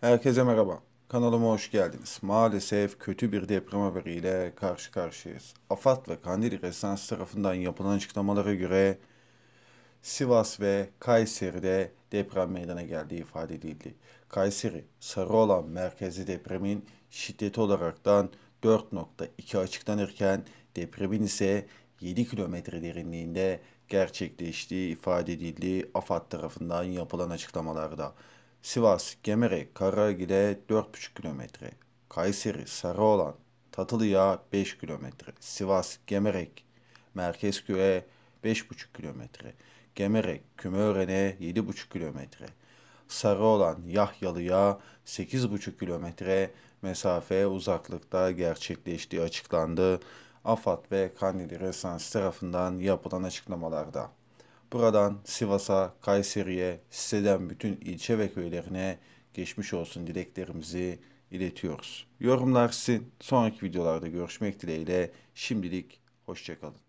Herkese merhaba. Kanalıma hoş geldiniz. Maalesef kötü bir deprem haberiyle karşı karşıyayız. AFAD ve Kandil Resans tarafından yapılan açıklamalara göre Sivas ve Kayseri'de deprem meydana geldiği ifade edildi. Kayseri, sarı olan merkezi depremin şiddeti olaraktan 4.2 açıklanırken depremin ise 7 kilometre derinliğinde gerçekleştiği ifade edildi AFAD tarafından yapılan açıklamalarda. Sivas, Gemerek, Karagil'e 4,5 kilometre. Kayseri, Sarıolan, Tatılıya 5 kilometre. Sivas, Gemerek, Merkezköy'e 5,5 kilometre. Gemerek, Kümören'e 7,5 kilometre. Sarıolan, Yahyalı'ya 8,5 kilometre mesafe uzaklıkta gerçekleştiği açıklandı. AFAD ve Kandil Resans tarafından yapılan açıklamalarda. Buradan Sivas'a, Kayseri'ye, siteden bütün ilçe ve köylerine geçmiş olsun dileklerimizi iletiyoruz. Yorumlar sizin. Sonraki videolarda görüşmek dileğiyle. Şimdilik hoşçakalın.